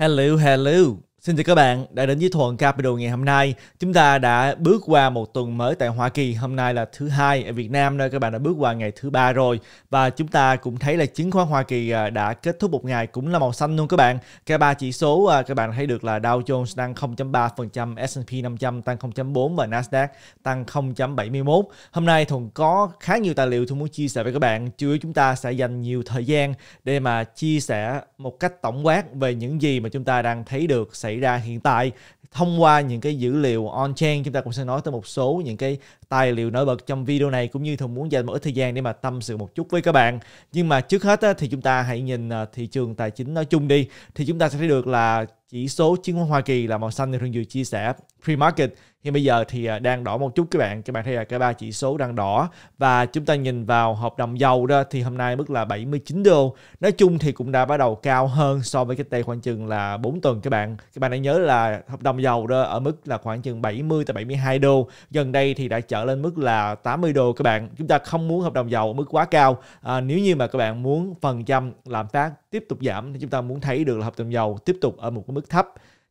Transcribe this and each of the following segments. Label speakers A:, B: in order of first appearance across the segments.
A: Hello, hello. Xin chào các bạn đã đến với Thuận Capital ngày hôm nay. Chúng ta đã bước qua một tuần mới tại Hoa Kỳ. Hôm nay là thứ hai ở Việt Nam nơi các bạn đã bước qua ngày thứ ba rồi và chúng ta cũng thấy là chứng khoán Hoa Kỳ à, đã kết thúc một ngày cũng là màu xanh luôn các bạn. Cả ba chỉ số à, các bạn thấy được là Dow Jones tăng 0.3%, S&P 500 tăng 0.4 và Nasdaq tăng 0.71. Hôm nay Thuận có khá nhiều tài liệu tôi muốn chia sẻ với các bạn. Chủ yếu chúng ta sẽ dành nhiều thời gian để mà chia sẻ một cách tổng quát về những gì mà chúng ta đang thấy được xảy xảy ra hiện tại thông qua những cái dữ liệu on-chain chúng ta cũng sẽ nói tới một số những cái tài liệu nổi bật trong video này cũng như thường muốn dành một ít thời gian để mà tâm sự một chút với các bạn nhưng mà trước hết thì chúng ta hãy nhìn à, thị trường tài chính nói chung đi thì chúng ta sẽ thấy được là chỉ số chứng khoán Hoa Kỳ là màu xanh như thường vừa chia sẻ pre-market thì bây giờ thì à, đang đỏ một chút các bạn các bạn thấy là cái ba chỉ số đang đỏ và chúng ta nhìn vào hợp đồng dầu đó thì hôm nay mức là 79 đô nói chung thì cũng đã bắt đầu cao hơn so với cái tây khoảng chừng là 4 tuần các bạn các bạn hãy nhớ là hợp đồng dầu đó ở mức là khoảng chừng 70 tới 72 đô. Gần đây thì đã trở lên mức là 80 đô các bạn. Chúng ta không muốn hợp đồng dầu ở mức quá cao. À, nếu như mà các bạn muốn phần trăm làm phát tiếp tục giảm thì chúng ta muốn thấy được là hợp đồng dầu tiếp tục ở một cái mức thấp.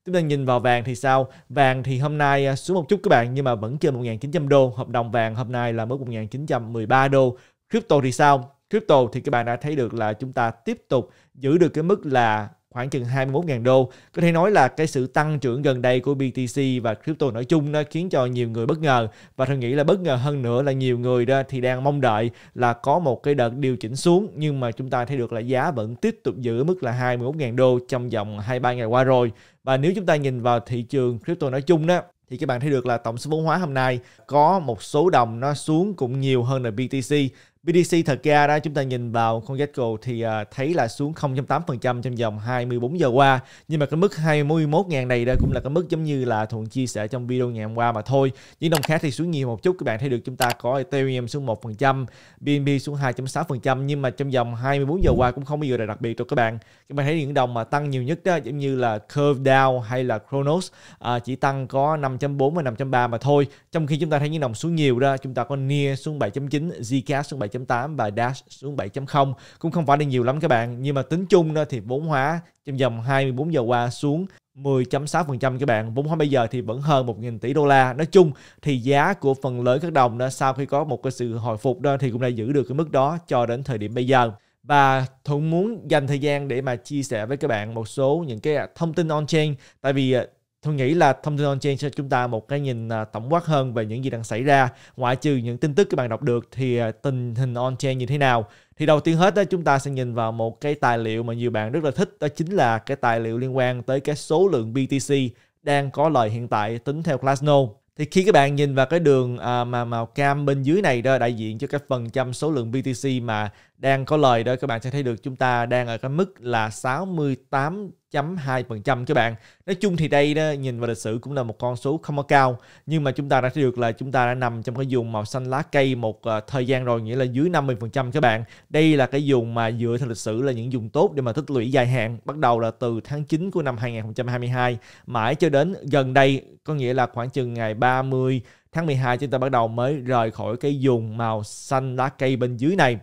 A: Chúng ta nhìn vào vàng thì sao? Vàng thì hôm nay à, xuống một chút các bạn nhưng mà vẫn trên 1.900 đô. Hợp đồng vàng hôm nay là mức 1.913 đô. Crypto thì sao? Crypto thì các bạn đã thấy được là chúng ta tiếp tục giữ được cái mức là khoảng chừng 21.000 đô. Có thể nói là cái sự tăng trưởng gần đây của BTC và crypto nói chung nó khiến cho nhiều người bất ngờ và tôi nghĩ là bất ngờ hơn nữa là nhiều người đó thì đang mong đợi là có một cái đợt điều chỉnh xuống nhưng mà chúng ta thấy được là giá vẫn tiếp tục giữ mức là 21.000 đô trong vòng 2-3 ngày qua rồi. Và nếu chúng ta nhìn vào thị trường crypto nói chung đó thì các bạn thấy được là tổng số vốn hóa hôm nay có một số đồng nó xuống cũng nhiều hơn là BTC BDC thật ra đó chúng ta nhìn vào con Gecko thì uh, thấy là xuống 0.8% trong vòng 24 giờ qua nhưng mà cái mức 21.000 này đây cũng là cái mức giống như là thuận chia sẻ trong video ngày hôm qua mà thôi những đồng khác thì xuống nhiều một chút các bạn thấy được chúng ta có Ethereum xuống 1% BNB xuống 2.6% nhưng mà trong vòng 24 giờ qua cũng không bao giờ là đặc biệt đâu các bạn các bạn thấy những đồng mà tăng nhiều nhất đó giống như là Curve Down hay là Kronos uh, chỉ tăng có 5.4 và 5.3 mà thôi trong khi chúng ta thấy những đồng xuống nhiều đó chúng ta có Near xuống 7.9 Zcash xuống 7 7.8 và Dash xuống 7.0 cũng không phải là nhiều lắm các bạn nhưng mà tính chung thì vốn hóa trong vòng 24 giờ qua xuống 10.6% các bạn vốn hóa bây giờ thì vẫn hơn 1.000 tỷ đô la nói chung thì giá của phần lớn các đồng đó sau khi có một cái sự hồi phục đó thì cũng đã giữ được cái mức đó cho đến thời điểm bây giờ và Thuận muốn dành thời gian để mà chia sẻ với các bạn một số những cái thông tin on-chain tại vì à, Tôi nghĩ là thông tin on-chain cho chúng ta một cái nhìn à, tổng quát hơn về những gì đang xảy ra. Ngoại trừ những tin tức các bạn đọc được thì à, tình hình on-chain như thế nào. Thì đầu tiên hết đó, chúng ta sẽ nhìn vào một cái tài liệu mà nhiều bạn rất là thích. Đó chính là cái tài liệu liên quan tới cái số lượng BTC đang có lời hiện tại tính theo Glassnode. Thì khi các bạn nhìn vào cái đường à, mà màu cam bên dưới này đó đại diện cho cái phần trăm số lượng BTC mà đang có lời đó các bạn sẽ thấy được chúng ta đang ở cái mức là 68 0,2% các bạn. Nói chung thì đây đó, nhìn vào lịch sử cũng là một con số không có cao nhưng mà chúng ta đã thấy được là chúng ta đã nằm trong cái vùng màu xanh lá cây một ờ, thời gian rồi nghĩa là dưới 50% các bạn. Đây là cái vùng mà dựa theo lịch sử là những vùng tốt để mà tích lũy dài hạn bắt đầu là từ tháng 9 của năm 2022 mãi cho đến gần đây có nghĩa là khoảng chừng ngày 30 tháng 12 chúng ta bắt đầu mới rời khỏi cái vùng màu xanh lá cây bên dưới này.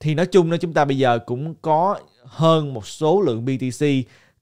A: Thì nói chung là chúng ta bây giờ cũng có hơn một số lượng BTC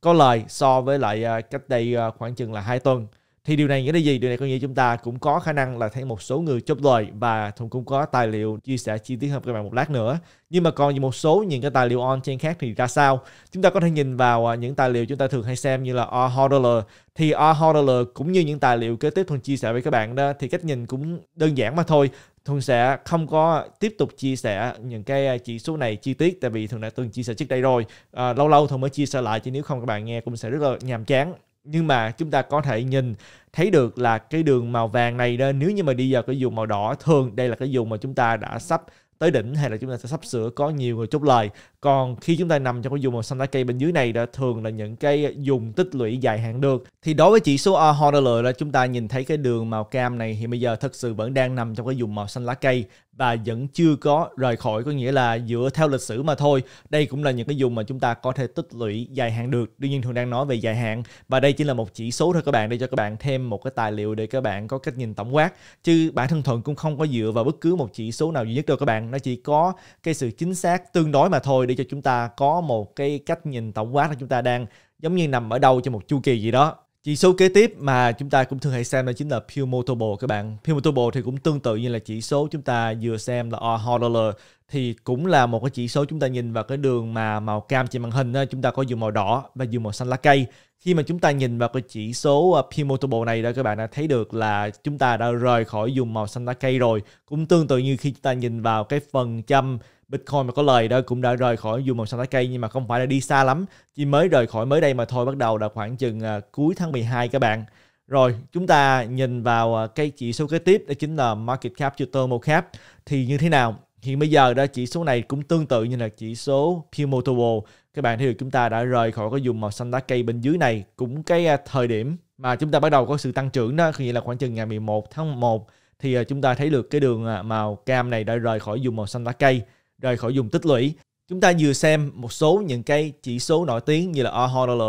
A: có lời so với lại à, cách đây à, khoảng chừng là 2 tuần. Thì điều này nghĩa là gì? Điều này có nghĩa chúng ta cũng có khả năng là thấy một số người chốt lời và Thùng cũng có tài liệu chia sẻ chi tiết hơn các bạn một lát nữa. Nhưng mà còn một số những cái tài liệu on-chain khác thì ra sao? Chúng ta có thể nhìn vào à, những tài liệu chúng ta thường hay xem như là R-Hodler. Thì R-Hodler cũng như những tài liệu kế tiếp Thùng chia sẻ với các bạn đó thì cách nhìn cũng đơn giản mà thôi thường sẽ không có tiếp tục chia sẻ những cái à, chỉ số này chi tiết tại vì thường đã từng chia sẻ trước đây rồi. À, lâu lâu Thuận mới chia sẻ lại chứ nếu không các bạn nghe cũng sẽ rất là nhàm chán. Nhưng mà chúng ta có thể nhìn thấy được là cái đường màu vàng này đó nếu như mà đi vào cái vùng màu đỏ thường đây là cái vùng mà chúng ta đã sắp tới đỉnh hay là chúng ta sẽ sắp sửa có nhiều người chốt lời còn khi chúng ta nằm trong cái vùng màu xanh lá cây bên dưới này đã thường là những cái dùng tích lũy dài hạn được thì đối với chỉ số R Honor là chúng ta nhìn thấy cái đường màu cam này thì bây giờ thật sự vẫn đang nằm trong cái vùng màu xanh lá cây và vẫn chưa có rời khỏi có nghĩa là dựa theo lịch sử mà thôi đây cũng là những cái vùng mà chúng ta có thể tích lũy dài hạn được đương nhiên thường đang nói về dài hạn và đây chỉ là một chỉ số thôi các bạn để cho các bạn thêm một cái tài liệu để các bạn có cách nhìn tổng quát chứ bản thân thuận cũng không có dựa vào bất cứ một chỉ số nào duy nhất đâu các bạn nó chỉ có cái sự chính xác tương đối mà thôi để cho chúng ta có một cái cách nhìn tổng quát là chúng ta đang giống như nằm ở đâu trong một chu kỳ gì đó chỉ số kế tiếp mà chúng ta cũng thường hay xem đó chính là Pew các bạn. Pew thì cũng tương tự như là chỉ số chúng ta vừa xem là R-Horler thì cũng là một cái chỉ số chúng ta nhìn vào cái đường mà màu cam trên màn hình đó, chúng ta có dùng màu đỏ và dùng màu xanh lá cây. Khi mà chúng ta nhìn vào cái chỉ số à, Pew này đó các bạn đã thấy được là chúng ta đã rời khỏi dùng màu xanh lá cây rồi. Cũng tương tự như khi chúng ta nhìn vào cái phần trăm Bitcoin mà có lời đó cũng đã rời khỏi dù màu xanh lá cây nhưng mà không phải là đi xa lắm chỉ mới rời khỏi mới đây mà thôi bắt đầu là khoảng chừng à, cuối tháng 12 các bạn rồi chúng ta nhìn vào à, cái chỉ số kế tiếp đó chính là market cap chưa thermal cap thì như thế nào hiện bây giờ đó chỉ số này cũng tương tự như là chỉ số Pimotable các bạn thấy được chúng ta đã rời khỏi cái vùng màu xanh lá cây bên dưới này cũng cái à, thời điểm mà chúng ta bắt đầu có sự tăng trưởng đó nghĩa là khoảng chừng ngày 11 tháng 1 thì chúng ta thấy được cái đường màu cam này đã rời khỏi vùng màu xanh lá cây rời khỏi dùng tích lũy. Chúng ta vừa xem một số những cái chỉ số nổi tiếng như là AHO Dollar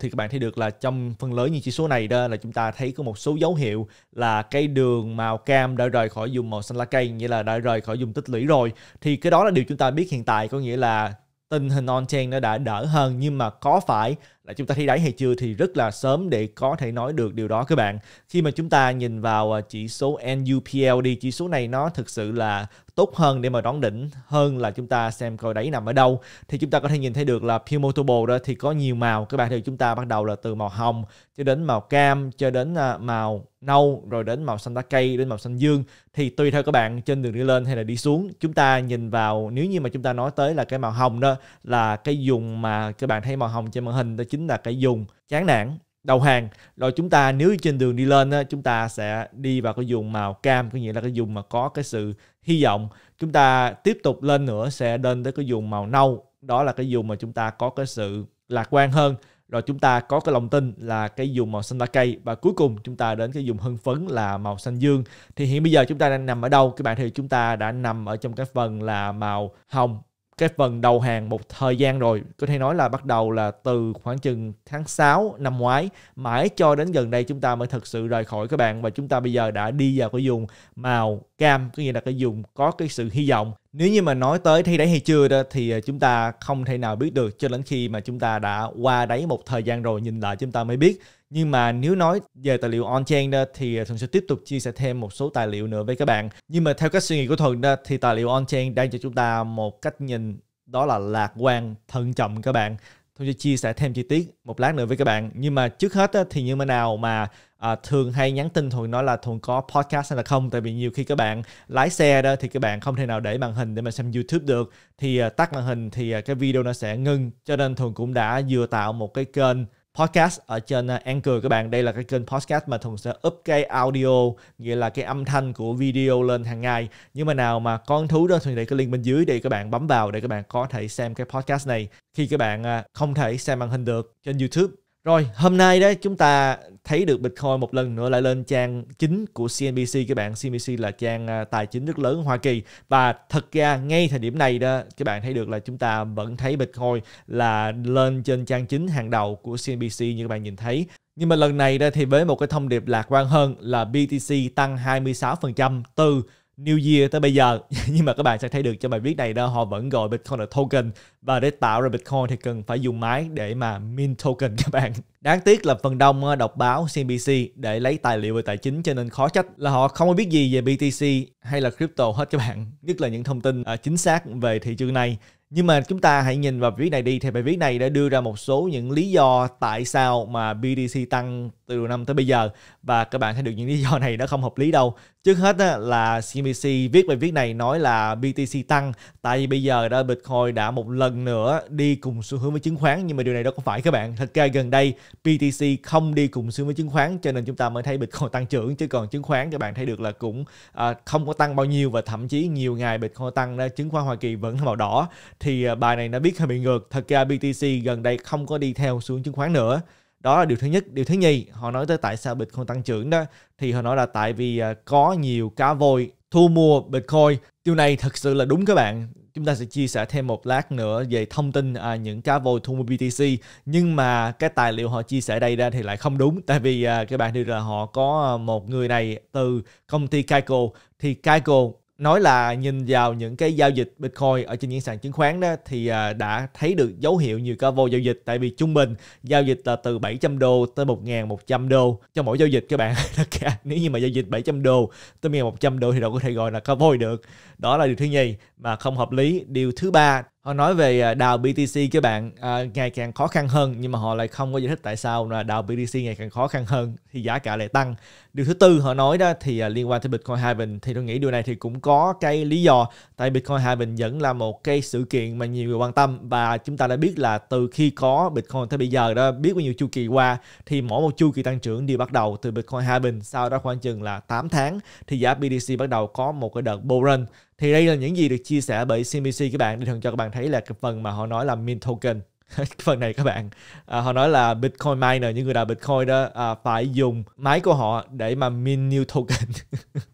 A: thì các bạn thấy được là trong phần lớn những chỉ số này đó là chúng ta thấy có một số dấu hiệu là cái đường màu cam đã rời khỏi dùng màu xanh lá cây nghĩa là đã rời khỏi dùng tích lũy rồi thì cái đó là điều chúng ta biết hiện tại có nghĩa là tình hình on chain nó đã đỡ hơn nhưng mà có phải là chúng ta thấy đáy hay chưa thì rất là sớm để có thể nói được điều đó các bạn. Khi mà chúng ta nhìn vào à, chỉ số NUPL đi, chỉ số này nó thực sự là tốt hơn để mà đón đỉnh hơn là chúng ta xem coi đáy nằm ở đâu thì chúng ta có thể nhìn thấy được là Pimotable đó thì có nhiều màu các bạn thì chúng ta bắt đầu là từ màu hồng cho đến màu cam cho đến à, màu nâu rồi đến màu xanh lá cây đến màu xanh dương thì tùy theo các bạn trên đường đi lên hay là đi xuống chúng ta nhìn vào nếu như mà chúng ta nói tới là cái màu hồng đó là cái vùng mà các bạn thấy màu hồng trên màn hình đó chính là cái dùng chán nản đầu hàng rồi chúng ta nếu trên đường đi lên chúng ta sẽ đi vào cái dùng màu cam có nghĩa là cái dùng mà có cái sự hy vọng chúng ta tiếp tục lên nữa sẽ lên tới cái dùng màu nâu đó là cái dùng mà chúng ta có cái sự lạc quan hơn rồi chúng ta có cái lòng tin là cái dùng màu xanh lá cây và cuối cùng chúng ta đến cái dùng hưng phấn là màu xanh dương thì hiện bây giờ chúng ta đang nằm ở đâu các bạn thì chúng ta đã nằm ở trong cái phần là màu hồng cái phần đầu hàng một thời gian rồi có thể nói là bắt đầu là từ khoảng chừng tháng 6 năm ngoái mãi cho đến gần đây chúng ta mới thực sự rời khỏi các bạn và chúng ta bây giờ đã đi vào cái vùng màu cam có nghĩa là cái vùng có cái sự hy vọng nếu như mà nói tới thi đáy hay chưa đó thì à, chúng ta không thể nào biết được cho đến khi mà chúng ta đã qua đáy một thời gian rồi nhìn lại chúng ta mới biết nhưng mà nếu nói về tài liệu on-chain đó thì à, thường sẽ tiếp tục chia sẻ thêm một số tài liệu nữa với các bạn. Nhưng mà theo cách suy nghĩ của Thuận đó thì tài liệu on-chain đang cho chúng ta một cách nhìn đó là lạc quan, thận trọng các bạn. Thuận sẽ chia sẻ thêm chi tiết một lát nữa với các bạn. Nhưng mà trước hết đó, thì như thế nào mà à, thường hay nhắn tin Thuận nói là Thuận có podcast hay là không tại vì nhiều khi các bạn lái xe đó thì các bạn không thể nào để màn hình để mà xem YouTube được thì à, tắt màn hình thì à, cái video nó sẽ ngưng cho nên Thuận cũng đã vừa tạo một cái kênh podcast ở trên uh, Anchor các bạn. Đây là cái kênh podcast mà Thùng sẽ up cái audio, nghĩa là cái âm thanh của video lên hàng ngày. Nhưng mà nào mà con thú đó thì để cái link bên dưới để các bạn bấm vào để các bạn có thể xem cái podcast này khi các bạn uh, không thể xem màn hình được trên YouTube rồi, hôm nay đấy chúng ta thấy được Bitcoin một lần nữa lại lên trang chính của CNBC các bạn. CNBC là trang à, tài chính rất lớn Hoa Kỳ và thật ra ngay thời điểm này đó các bạn thấy được là chúng ta vẫn thấy Bitcoin là lên trên trang chính hàng đầu của CNBC như các bạn nhìn thấy. Nhưng mà lần này đây thì với một cái thông điệp lạc quan hơn là BTC tăng 26% từ New Year tới bây giờ nhưng mà các bạn sẽ thấy được cho bài viết này đó họ vẫn gọi Bitcoin là token và để tạo ra Bitcoin thì cần phải dùng máy để mà mint token các bạn đáng tiếc là phần đông đọc báo CNBC để lấy tài liệu về tài chính cho nên khó trách là họ không có biết gì về BTC hay là crypto hết các bạn nhất là những thông tin à, chính xác về thị trường này nhưng mà chúng ta hãy nhìn vào viết này đi thì bài viết này đã đưa ra một số những lý do tại sao mà BTC tăng từ đầu năm tới bây giờ và các bạn thấy được những lý do này nó không hợp lý đâu trước hết là CNBC viết bài viết này nói là BTC tăng tại vì bây giờ đó Bitcoin đã một lần nữa đi cùng xu hướng với chứng khoán nhưng mà điều này đó không phải các bạn thật ra gần đây BTC không đi cùng xu hướng với chứng khoán cho nên chúng ta mới thấy Bitcoin tăng trưởng chứ còn chứng khoán các bạn thấy được là cũng à, không có tăng bao nhiêu và thậm chí nhiều ngày Bitcoin tăng chứng khoán Hoa Kỳ vẫn màu đỏ thì à, bài này nó biết hơi bị ngược. Thật ra BTC gần đây không có đi theo xuống chứng khoán nữa. Đó là điều thứ nhất. Điều thứ nhì, họ nói tới tại sao Bitcoin tăng trưởng đó. Thì họ nói là tại vì à, có nhiều cá voi thu mua Bitcoin. Điều này thật sự là đúng các bạn chúng ta sẽ chia sẻ thêm một lát nữa về thông tin à, những cá voi thu mua BTC nhưng mà cái tài liệu họ chia sẻ đây ra thì lại không đúng tại vì à, các bạn thấy là họ có à, một người này từ công ty Kaiko thì Kaiko nói là nhìn vào những cái giao dịch Bitcoin ở trên những sàn chứng khoán đó thì à, đã thấy được dấu hiệu nhiều ca vô giao dịch tại vì trung bình giao dịch là từ 700 đô tới 1.100 đô cho mỗi giao dịch các bạn nếu như mà giao dịch 700 đô tới 1.100 đô thì đâu có thể gọi là ca vô được đó là điều thứ nhì mà không hợp lý điều thứ ba họ nói về à, đào BTC các bạn à, ngày càng khó khăn hơn nhưng mà họ lại không có giải thích tại sao là đào BTC ngày càng khó khăn hơn thì giá cả lại tăng điều thứ tư họ nói đó thì à, liên quan tới Bitcoin Halving thì tôi nghĩ điều này thì cũng có cái lý do tại Bitcoin Halving vẫn là một cái sự kiện mà nhiều người quan tâm và chúng ta đã biết là từ khi có Bitcoin tới bây giờ đó biết bao nhiêu chu kỳ qua thì mỗi một chu kỳ tăng trưởng đều bắt đầu từ Bitcoin Halving sau đó khoảng chừng là 8 tháng thì giá BTC bắt đầu có một cái đợt bull run thì đây là những gì được chia sẻ bởi CNBC các bạn để thường cho các bạn thấy là cái phần mà họ nói là mint token phần này các bạn à, họ nói là bitcoin miner những người đào bitcoin đó à, phải dùng máy của họ để mà mint new token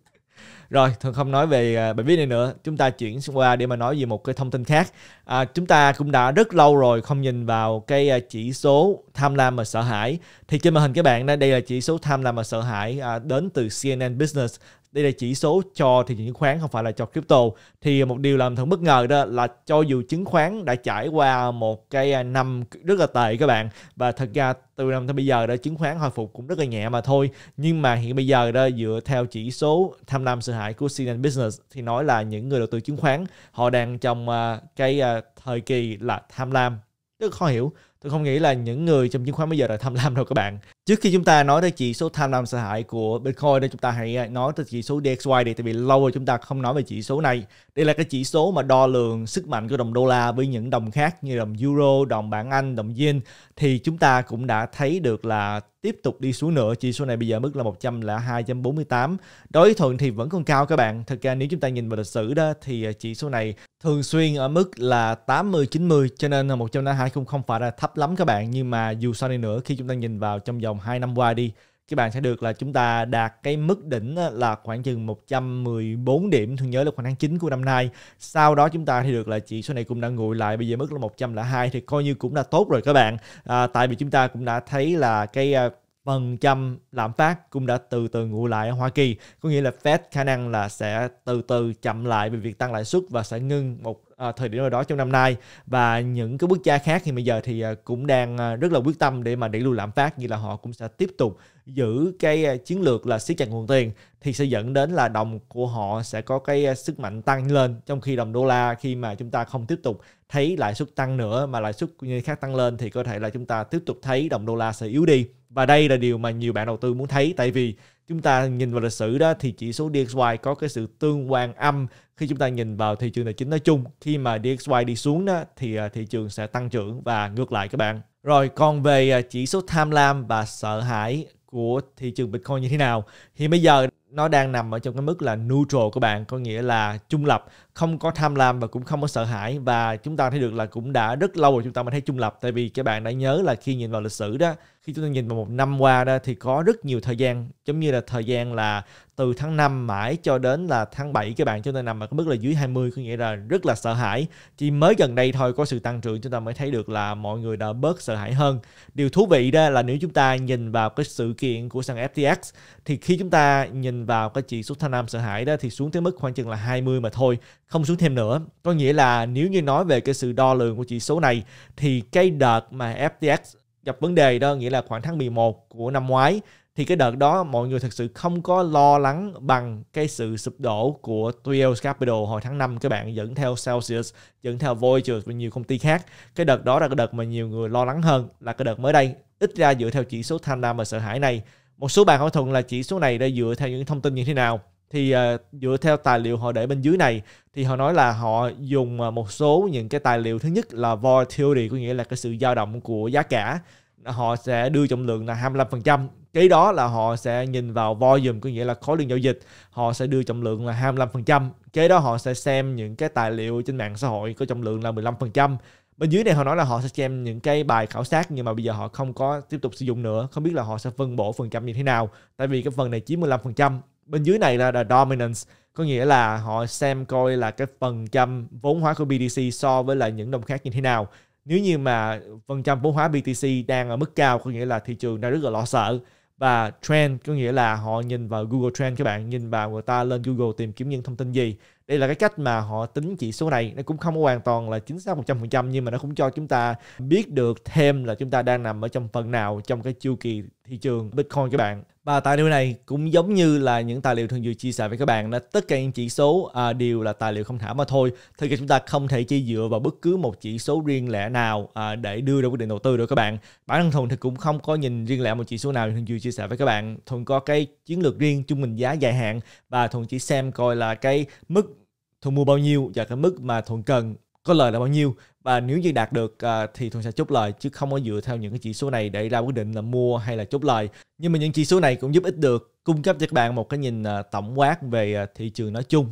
A: rồi thường không nói về à, bài viết này nữa chúng ta chuyển qua để mà nói về một cái thông tin khác à, chúng ta cũng đã rất lâu rồi không nhìn vào cái à, chỉ số tham lam và sợ hãi thì trên màn hình các bạn đây là chỉ số tham lam và sợ hãi à, đến từ CNN Business đây là chỉ số cho thị trường chứng khoán không phải là cho crypto thì một điều làm thật bất ngờ đó là cho dù chứng khoán đã trải qua một cái à, năm rất là tệ các bạn và thật ra từ năm tới bây giờ đó chứng khoán hồi phục cũng rất là nhẹ mà thôi nhưng mà hiện bây giờ đó dựa theo chỉ số tham lam sợ hãi của CNN Business thì nói là những người đầu tư chứng khoán họ đang trong à, cái à, thời kỳ là tham lam rất khó hiểu tôi không nghĩ là những người trong chứng khoán bây giờ là tham lam đâu các bạn trước khi chúng ta nói tới chỉ số tham lam sợ hãi của bitcoin thì chúng ta hãy à, nói tới chỉ số dxy đi tại vì lâu rồi chúng ta không nói về chỉ số này đây là cái chỉ số mà đo lường sức mạnh của đồng đô la với những đồng khác như đồng euro đồng bảng anh đồng yen thì chúng ta cũng đã thấy được là tiếp tục đi xuống nữa. Chỉ số này bây giờ mức là 102.48. Đối thuận thì vẫn còn cao các bạn. thực ra nếu chúng ta nhìn vào lịch sử đó thì à, chỉ số này thường xuyên ở mức là 80 90 cho nên là 102 cũng không phải là thấp lắm các bạn nhưng mà dù sao đi nữa khi chúng ta nhìn vào trong vòng 2 năm qua đi các bạn sẽ được là chúng ta đạt cái mức đỉnh là khoảng chừng 114 điểm thường nhớ là khoảng tháng 9 của năm nay sau đó chúng ta thì được là chỉ số này cũng đã nguội lại bây giờ mức là 102 thì coi như cũng đã tốt rồi các bạn à, tại vì chúng ta cũng đã thấy là cái à, phần trăm lạm phát cũng đã từ từ nguội lại ở Hoa Kỳ có nghĩa là Fed khả năng là sẽ từ từ chậm lại về việc tăng lãi suất và sẽ ngưng một à, thời điểm nào đó trong năm nay và những cái quốc gia khác thì bây giờ thì à, cũng đang à, rất là quyết tâm để mà đẩy lùi lạm phát như là họ cũng sẽ tiếp tục giữ cái à, chiến lược là siết chặt nguồn tiền thì sẽ dẫn đến là đồng của họ sẽ có cái sức mạnh tăng lên trong khi đồng đô la khi mà chúng ta không tiếp tục thấy lãi suất tăng nữa mà lãi suất như khác tăng lên thì có thể là chúng ta tiếp tục thấy đồng đô la sẽ yếu đi và đây là điều mà nhiều bạn đầu tư muốn thấy tại vì chúng ta nhìn vào lịch sử đó thì chỉ số DXY có cái sự tương quan âm khi chúng ta nhìn vào thị trường tài chính nói chung khi mà DXY đi xuống đó thì à, thị trường sẽ tăng trưởng và ngược lại các bạn rồi còn về à, chỉ số tham lam và sợ hãi của thị trường Bitcoin như thế nào thì bây giờ nó đang nằm ở trong cái mức là neutral của bạn có nghĩa là trung lập không có tham lam và cũng không có sợ hãi và chúng ta thấy được là cũng đã rất lâu rồi chúng ta mới thấy trung lập tại vì các bạn đã nhớ là khi nhìn vào lịch sử đó khi chúng ta nhìn vào một năm qua đó thì có rất nhiều thời gian giống như là thời gian là từ tháng 5 mãi cho đến là tháng 7 các bạn chúng ta nằm ở cái mức là dưới 20 có nghĩa là rất là sợ hãi chỉ mới gần đây thôi có sự tăng trưởng chúng ta mới thấy được là mọi người đã bớt sợ hãi hơn điều thú vị đó là nếu chúng ta nhìn vào cái sự kiện của sàn FTX thì khi chúng ta nhìn vào cái chỉ số thanh nam sợ hãi đó thì xuống tới mức khoảng chừng là 20 mà thôi, không xuống thêm nữa. Có nghĩa là nếu như nói về cái sự đo lường của chỉ số này thì cái đợt mà FTX gặp vấn đề đó nghĩa là khoảng tháng 11 của năm ngoái thì cái đợt đó mọi người thật sự không có lo lắng bằng cái sự sụp đổ của Twilio Capital hồi tháng 5 các bạn dẫn theo Celsius, dẫn theo Voyager và nhiều công ty khác. Cái đợt đó là cái đợt mà nhiều người lo lắng hơn là cái đợt mới đây. Ít ra dựa theo chỉ số tham lam và sợ hãi này một số bạn hỏi thuận là chỉ số này đã dựa theo những thông tin như thế nào thì uh, dựa theo tài liệu họ để bên dưới này thì họ nói là họ dùng ờ, một số những cái tài liệu thứ nhất là volatility có nghĩa là cái sự dao động của giá cả họ sẽ đưa trọng lượng là 25% kế đó là họ sẽ nhìn vào volume có nghĩa là khối lượng giao dịch họ sẽ đưa trọng lượng là 25% kế đó họ sẽ xem những cái tài liệu trên mạng xã hội có trọng lượng là 15% bên dưới này họ nói là họ sẽ xem những cái bài khảo sát nhưng mà bây giờ họ không có tiếp tục sử dụng nữa không biết là họ sẽ phân bổ phần trăm như thế nào tại vì cái phần này 95% bên dưới này là the dominance có nghĩa là họ xem coi là cái phần trăm vốn hóa của BTC so với lại những đồng khác như thế nào nếu như mà phần trăm vốn hóa BTC đang ở mức cao có nghĩa là thị trường đang rất là lo sợ và trend có nghĩa là họ nhìn vào Google Trend các bạn nhìn vào người ta lên Google tìm kiếm những thông tin gì đây là cái cách mà họ tính chỉ số này nó cũng không hoàn toàn là chính xác 100% nhưng mà nó cũng cho chúng ta biết được thêm là chúng ta đang nằm ở trong phần nào trong cái chu kỳ thị trường Bitcoin các bạn và tài liệu này cũng giống như là những tài liệu thường dự chia sẻ với các bạn là tất cả những chỉ số à, đều là tài liệu không thả mà thôi. Thì chúng ta không thể chỉ dựa vào bất cứ một chỉ số riêng lẻ nào à, để đưa ra quyết định đầu tư được các bạn. Bản thân Thuần thì cũng không có nhìn riêng lẻ một chỉ số nào thường dự chia sẻ với các bạn. Thuần có cái chiến lược riêng trung bình giá dài hạn và Thuần chỉ xem coi là cái mức Thuận mua bao nhiêu và cái mức mà Thuận cần có lời là bao nhiêu và nếu như đạt được à, thì Thuận sẽ chốt lời chứ không có dựa theo những cái chỉ số này để ra quyết định là mua hay là chốt lời. Nhưng mà những chỉ số này cũng giúp ích được cung cấp cho các bạn một cái nhìn à, tổng quát về à, thị trường nói chung.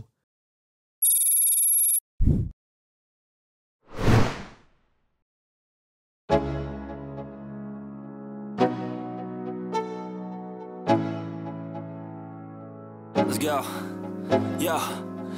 A: Let's go. Yeah.